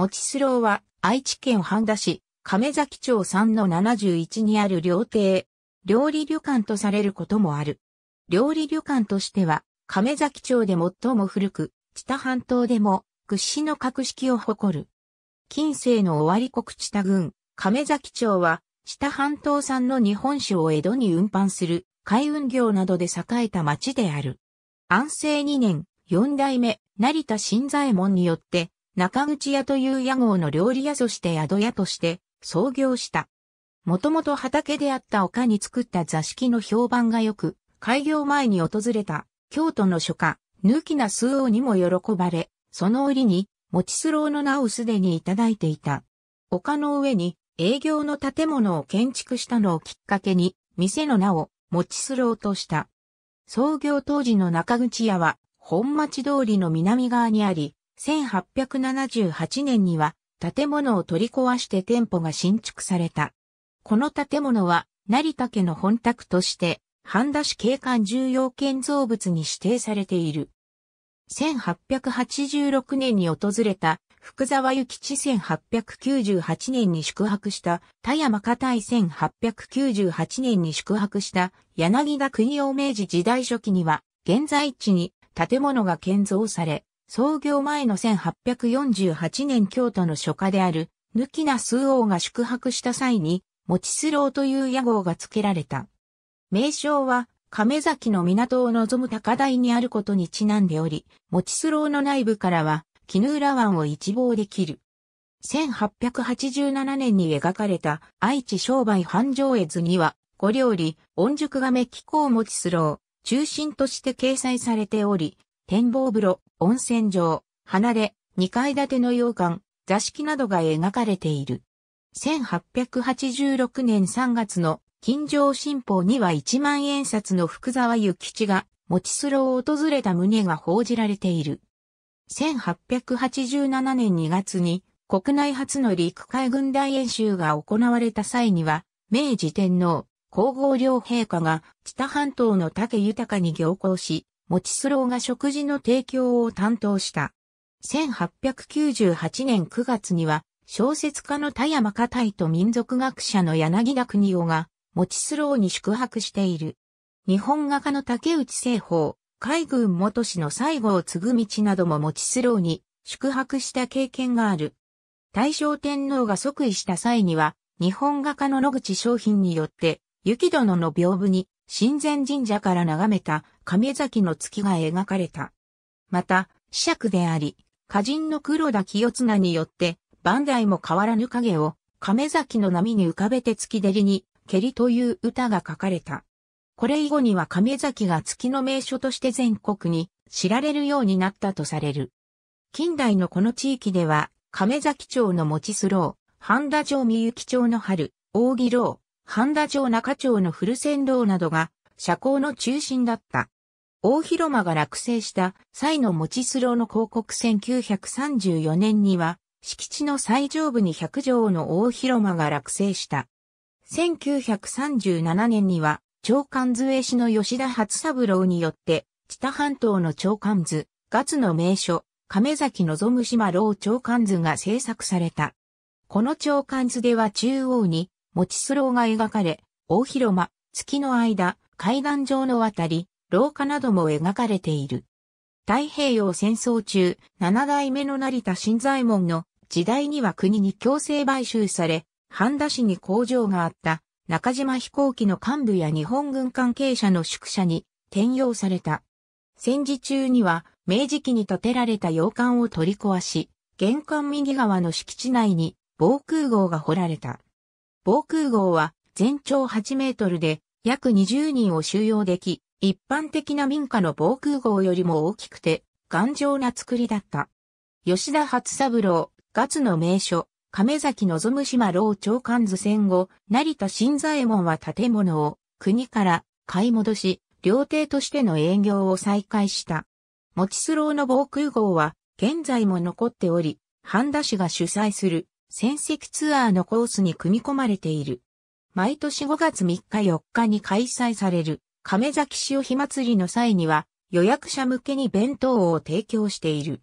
もちスローは愛知県半田市亀崎町3の71にある料亭、料理旅館とされることもある。料理旅館としては亀崎町で最も古く、知多半島でも屈指の格式を誇る。近世の終わり国知多郡、亀崎町は知多半島産の日本酒を江戸に運搬する海運業などで栄えた町である。安政2年、4代目、成田新左衛門によって、中口屋という屋号の料理屋そして宿屋として創業した。もともと畑であった丘に作った座敷の評判が良く、開業前に訪れた京都の書家、抜きな数王にも喜ばれ、その折に、持ちスローの名をすでにいただいていた。丘の上に営業の建物を建築したのをきっかけに、店の名をもちスローとした。創業当時の中口屋は、本町通りの南側にあり、1878年には建物を取り壊して店舗が新築された。この建物は成田家の本宅として半田市景観重要建造物に指定されている。1886年に訪れた福沢諭吉1898年に宿泊した田山家大1898年に宿泊した柳田国王明治時代初期には現在地に建物が建造され、創業前の1848年京都の書家である、ぬきな数王が宿泊した際に、もちすろうという屋号が付けられた。名称は、亀崎の港を望む高台にあることにちなんでおり、もちすろうの内部からは、絹浦湾を一望できる。1887年に描かれた愛知商売繁盛絵図には、五料理、温熟亀気候持ちスロー、中心として掲載されており、展望風呂、温泉場、離れ、2階建ての洋館、座敷などが描かれている。1886年3月の金城新報には1万円札の福沢諭吉が、持ちスロを訪れた旨が報じられている。1887年2月に国内初の陸海軍大演習が行われた際には、明治天皇、皇后両陛下が北半島の竹豊に行幸し、モチスローが食事の提供を担当した。1898年9月には、小説家の田山家体と民族学者の柳田国夫が、モチスローに宿泊している。日本画家の竹内製法、海軍元氏の西郷継道などもモチスローに宿泊した経験がある。大正天皇が即位した際には、日本画家の野口商品によって、雪殿の屏風に、神前神社から眺めた亀崎の月が描かれた。また、子爵であり、歌人の黒田清綱によって、万代も変わらぬ影を、亀崎の波に浮かべて月出りに、蹴りという歌が書かれた。これ以後には亀崎が月の名所として全国に知られるようになったとされる。近代のこの地域では、亀崎町の持スロー、半田町三幸町の春、大木楼、半田町中町の古仙楼などが、社交の中心だった。大広間が落成した際の持ちスローの広告1934年には、敷地の最上部に100畳の大広間が落成した。1937年には、長官図絵師の吉田初三郎によって、知多半島の長官図、月の名所、亀崎望島老長官図が制作された。この長官図では中央に、持ちスローが描かれ、大広間、月の間、階段状の渡り、廊下なども描かれている。太平洋戦争中、七代目の成田新左衛門の時代には国に強制買収され、半田市に工場があった中島飛行機の幹部や日本軍関係者の宿舎に転用された。戦時中には明治期に建てられた洋館を取り壊し、玄関右側の敷地内に防空壕が掘られた。防空壕は全長8メートルで約20人を収容でき、一般的な民家の防空壕よりも大きくて、頑丈な作りだった。吉田初三郎、月の名所、亀崎望島老長官図戦後、成田新左衛門は建物を国から買い戻し、料亭としての営業を再開した。持ちスローの防空壕は現在も残っており、半田市が主催する戦績ツアーのコースに組み込まれている。毎年5月3日4日に開催される。亀崎潮火祭りの際には予約者向けに弁当を提供している。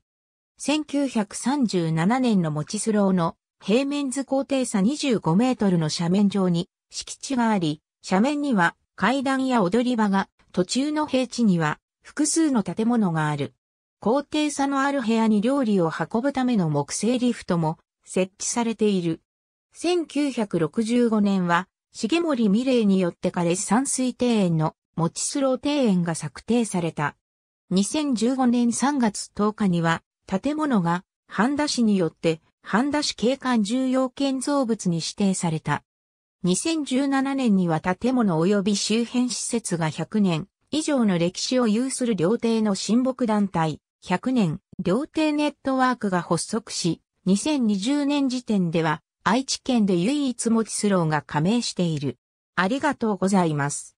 1937年のモチスローの平面図高低差25メートルの斜面上に敷地があり、斜面には階段や踊り場が、途中の平地には複数の建物がある。高低差のある部屋に料理を運ぶための木製リフトも設置されている。1965年は、重森美玲によって枯れ山水庭園のモチスロー庭園が策定された。2015年3月10日には、建物が、半田市によって、半田市景観重要建造物に指定された。2017年には建物及び周辺施設が100年以上の歴史を有する料亭の親睦団体100年料亭ネットワークが発足し、2020年時点では愛知県で唯一モチスローが加盟している。ありがとうございます。